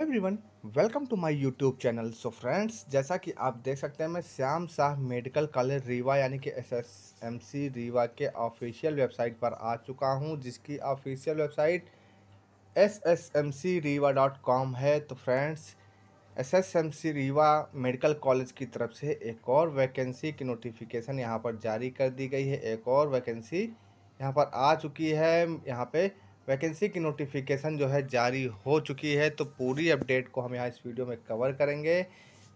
everyone welcome to my YouTube channel so friends जैसा कि आप देख सकते हैं मैं श्याम शाह मेडिकल कॉलेज रीवा यानी कि एसएसएमसी रीवा के ऑफिशियल वेबसाइट पर आ चुका हूं जिसकी ऑफिशियल वेबसाइट कॉम है तो friends SSMC Rewa medical college की तरफ से एक और वैकेंसी की नोटिफिकेशन यहाँ पर जारी कर दी गई है एक और वैकेंसी यहाँ पर आ चुकी है यहाँ पर वैकेंसी की नोटिफिकेशन जो है जारी हो चुकी है तो पूरी अपडेट को हम यहाँ इस वीडियो में कवर करेंगे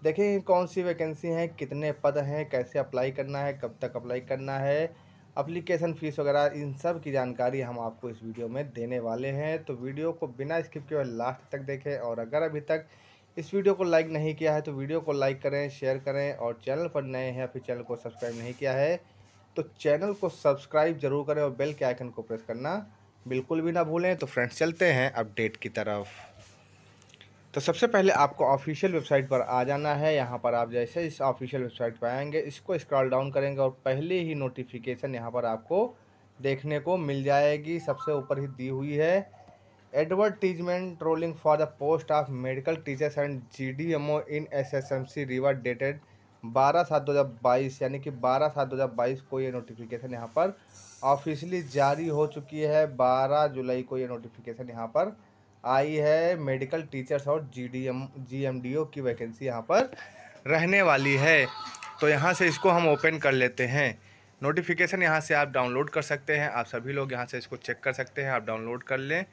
देखेंगे कौन सी वैकेंसी हैं कितने पद हैं कैसे अप्लाई करना है कब तक अप्लाई करना है अप्लीकेशन फ़ीस वगैरह इन सब की जानकारी हम आपको इस वीडियो में देने वाले हैं तो वीडियो को बिना स्किप किए लास्ट तक देखें और अगर अभी तक इस वीडियो को लाइक नहीं किया है तो वीडियो को लाइक करें शेयर करें और चैनल पर नए हैं या फिर चैनल को सब्सक्राइब नहीं किया है तो चैनल को सब्सक्राइब जरूर करें और बेल के आइकन को प्रेस करना बिल्कुल भी ना भूलें तो फ्रेंड्स चलते हैं अपडेट की तरफ तो सबसे पहले आपको ऑफिशियल वेबसाइट पर आ जाना है यहाँ पर आप जैसे इस ऑफिशियल वेबसाइट पर आएंगे इसको स्क्रॉल डाउन करेंगे और पहले ही नोटिफिकेशन यहाँ पर आपको देखने को मिल जाएगी सबसे ऊपर ही दी हुई है advertisement trolling for the post of medical teachers and G D M O in S S M C Rewa dated बारह सात दो हज़ार बाईस यानी कि बारह सात दो हज़ार बाईस को ये नोटिफिकेशन यहाँ पर ऑफिशियली जारी हो चुकी है बारह जुलाई को ये नोटिफिकेशन यहाँ पर आई है मेडिकल टीचर्स और G D M G M D O की वैकेंसी यहाँ पर रहने वाली है तो यहाँ से इसको हम ओपन कर लेते हैं नोटिफिकेशन यहाँ से आप डाउनलोड कर सकते हैं आप सभी लोग यहाँ से इसको चेक कर सकते हैं आप डाउनलोड कर लें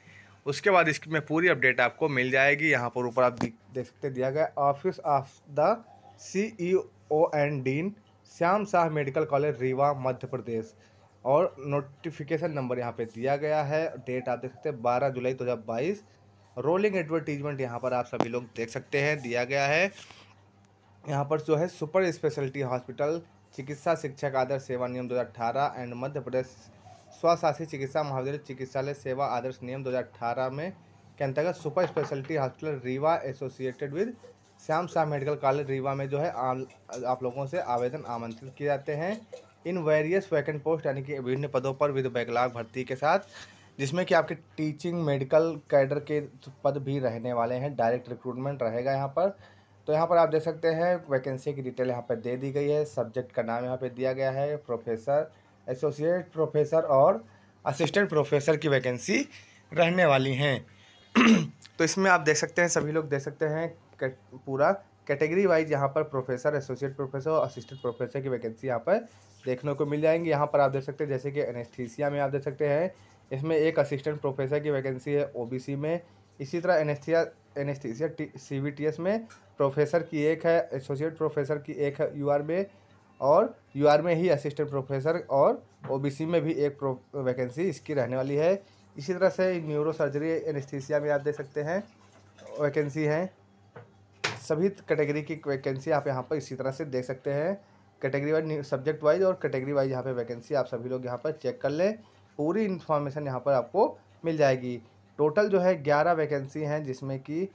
उसके बाद इसमें पूरी अपडेट आपको मिल जाएगी यहाँ पर ऊपर आप देख सकते दिया गया office of the C E O N dean Shyam Shah medical college Rewa Madhya Pradesh और नोटिफिकेशन नंबर यहाँ पे दिया गया है डेट आप देख सकते हैं बारह जुलाई दो हज़ार बाईस रोलिंग एडवर्टीजमेंट यहाँ पर आप सभी लोग देख सकते हैं दिया गया है यहाँ पर जो है सुपर स्पेशलिटी हॉस्पिटल चिकित्सा शिक्षक आदर्श सेवा नियम 2018 एंड मध्य प्रदेश स्वशासी चिकित्सा महाविद्यालय चिकित्सालय सेवा आदर्श नियम 2018 में के अंतर्गत super speciality hospital Rewa associated with Shyam Shah medical college Rewa में जो है आ, आप लोगों से आवेदन आमंत्रित किए जाते हैं इन वेरियस वैकेंट पोस्ट यानी कि विभिन्न पदों पर विध बैकलाग भर्ती के साथ जिसमें कि आपके टीचिंग मेडिकल कैडर के पद भी रहने वाले हैं डायरेक्ट रिक्रूटमेंट रहेगा यहाँ पर तो यहाँ पर आप देख सकते हैं वैकेंसी की डिटेल यहाँ पर दे दी गई है सब्जेक्ट का नाम यहाँ पर दिया गया है प्रोफेसर एसोसिएट प्रोफेसर और असिस्टेंट प्रोफेसर की वैकेंसी रहने वाली हैं तो इसमें आप देख सकते हैं सभी लोग देख सकते हैं पूरा कैटेगरी वाइज यहाँ पर प्रोफेसर एसोसिएट प्रोफेसर और असिस्टेंट प्रोफेसर की वैकेंसी यहाँ पर देखने को मिल जाएंगी यहाँ पर आप देख सकते हैं जैसे कि एनेस्थीसिया में आप देख सकते हैं इसमें एक असिस्टेंट प्रोफेसर की वैकेंसी है ओ में इसी तरह एनेस्थिया एनेस्थीसिया सी में प्रोफेसर की एक है एसोसिएट प्रोफेसर की एक है यू में और यू में ही असिस्टेंट प्रोफेसर और ओ में भी एक वैकेंसी इसकी रहने वाली है इसी तरह से न्यूरो सर्जरी एनेस्थीसिया में आप देख सकते हैं वैकेंसी हैं सभी कैटेगरी की वैकेंसी आप यहाँ पर इसी तरह से देख सकते हैं कैटेगरी वाइज सब्जेक्ट वाइज और कैटेगरी वाइज यहाँ पे वैकेंसी आप सभी लोग यहाँ पर चेक कर लें पूरी इन्फॉर्मेशन यहाँ पर आपको मिल जाएगी टोटल जो है ग्यारह वैकेंसी हैं जिसमें कि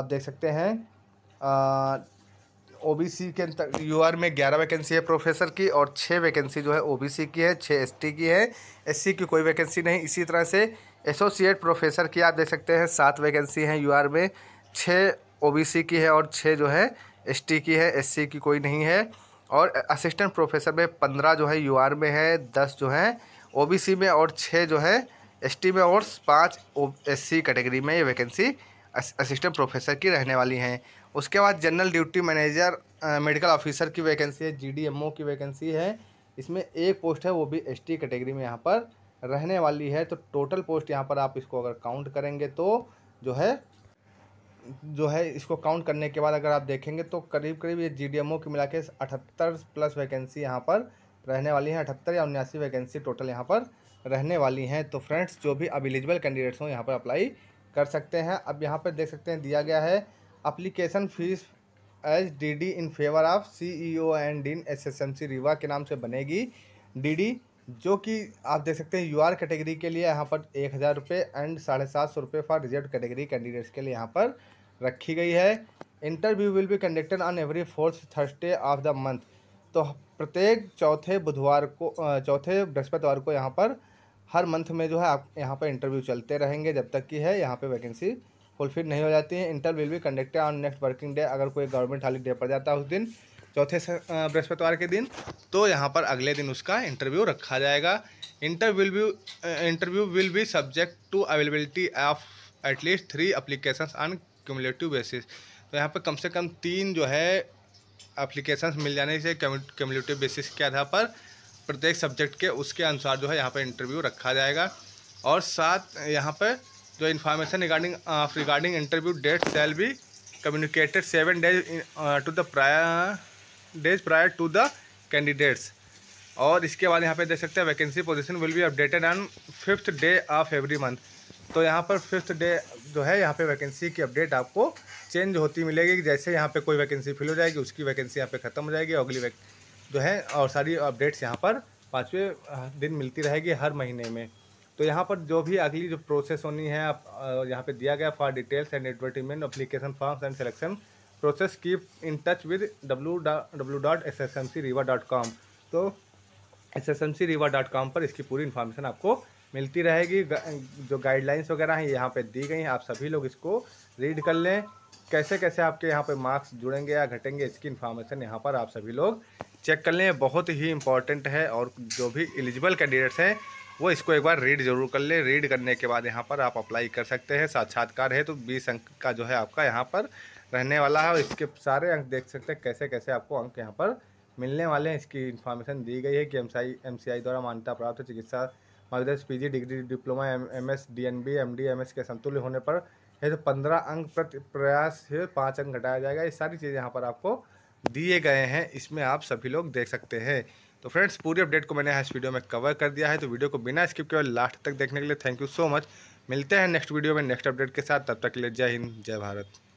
आप देख सकते हैं ओ बी सी के यू आर में ग्यारह वैकेंसी है प्रोफेसर की और छः वैकेंसी जो है ओ बी सी की है छः एस टी की है एस सी की कोई वैकेंसी नहीं इसी तरह से एसोसिएट प्रोफेसर की आप देख सकते हैं सात वैकेंसी हैं यू आर में छः ओबीसी की है और छः जो है एसटी की है एससी की कोई नहीं है और असिस्टेंट प्रोफेसर में पंद्रह जो है यूआर में है दस जो है ओबीसी में और छः जो है एसटी में और पाँच एससी कैटेगरी में ये वैकेंसी असिस्टेंट प्रोफेसर की रहने वाली हैं उसके बाद general duty manager medical officer की वैकेंसी है जी की वैकेंसी है इसमें एक पोस्ट है वो भी एस कैटेगरी में यहाँ पर रहने वाली है तो टोटल पोस्ट यहाँ पर आप इसको अगर काउंट करेंगे तो जो है जो है इसको काउंट करने के बाद अगर आप देखेंगे तो करीब करीब ये जी डी एम ओ की मिला के अठहत्तर प्लस वैकेंसी यहाँ पर रहने वाली हैं अठहत्तर या उन्यासी वैकेंसी टोटल यहाँ पर रहने वाली हैं तो फ्रेंड्स जो भी अब एलिजिबल कैंडिडेट्स हों यहाँ पर अप्लाई कर सकते हैं अब यहाँ पर देख सकते हैं दिया गया है application fees as D D in favour of C E O and dean S S M C Rewa के नाम से बनेगी डी डी जो कि आप देख सकते हैं यूआर कैटेगरी के लिए यहाँ पर एक हज़ार रुपये एंड साढ़े सात सौ रुपये फॉर रिजर्व कैटेगरी कैंडिडेट्स के लिए यहाँ पर रखी गई है interview will be conducted on every fourth Thursday of the month तो प्रत्येक चौथे बुधवार को चौथे बृहस्पतिवार को यहाँ पर हर मंथ में जो है आप यहाँ पर इंटरव्यू चलते रहेंगे जब तक कि है यहाँ पर वैकेंसी फुलफिल नहीं हो जाती है interview will be conducted on next working day अगर कोई गवर्नमेंट हॉलीडे पड़ जाता है उस दिन चौथे बृहस्पतिवार के दिन तो यहाँ पर अगले दिन उसका इंटरव्यू रखा जाएगा interview interview will be subject to availability of at least three application on cumulative basis तो यहाँ पर कम से कम तीन जो है अप्लीकेशंस मिल जाने से क्यूमलेटिव बेसिस के आधार पर प्रत्येक सब्जेक्ट के उसके अनुसार जो है यहाँ पर इंटरव्यू रखा जाएगा और साथ यहाँ पर जो information regarding regarding interview date shall be communicated seven days to the prior days prior to the candidates और इसके बाद यहाँ पे देख सकते हैं vacancy position will be updated on fifth day of every month तो यहाँ पर फिफ्थ डे जो है यहाँ पे वैकेंसी की अपडेट आपको चेंज होती मिलेगी जैसे यहाँ पे कोई वैकेंसी फिल हो जाएगी उसकी वैकेंसी यहाँ पे ख़त्म हो जाएगी अगली वैक जो है और सारी अपडेट्स यहाँ पर पाँचवें दिन मिलती रहेगी हर महीने में तो यहाँ पर जो भी अगली जो प्रोसेस होनी है आप यहाँ पर दिया गया for details and advertisement application forms and selection process keep in touch with W W dot S S M C Rewa dot com तो S S M C Rewa dot com पर इसकी पूरी इन्फॉर्मेशन आपको मिलती रहेगी जो गाइडलाइंस वगैरह हैं यहाँ पे दी गई हैं आप सभी लोग इसको रीड कर लें कैसे कैसे आपके यहाँ पे मार्क्स जुड़ेंगे या घटेंगे इसकी इन्फॉर्मेशन यहाँ पर आप सभी लोग चेक कर लें बहुत ही इंपॉर्टेंट है और जो भी एलिजिबल कैंडिडेट्स हैं वो इसको एक बार रीड जरूर कर लें रीड करने के बाद यहाँ पर आप अप्लाई कर सकते हैं साक्षात्कार है तो बीस अंक का जो है आपका यहाँ पर रहने वाला है और इसके सारे अंक देख सकते हैं कैसे कैसे आपको अंक यहाँ पर मिलने वाले हैं इसकी इन्फॉर्मेशन दी गई है कि एम सी द्वारा मान्यता प्राप्त चिकित्सा Madhya Pradesh P G degree diploma M S D N B M D M S के संतुल्य होने पर है तो पंद्रह अंक प्रति प्रयास से पाँच अंक घटाया जाएगा ये सारी चीज़ें यहाँ पर आपको दिए गए हैं इसमें आप सभी लोग देख सकते हैं तो फ्रेंड्स पूरी अपडेट को मैंने इस वीडियो में कवर कर दिया है तो वीडियो को बिना स्किप किए लास्ट तक देखने के लिए थैंक यू सो मच मिलते हैं नेक्स्ट वीडियो में नेक्स्ट अपडेट के साथ तब तक के लिए जय हिंद जय भारत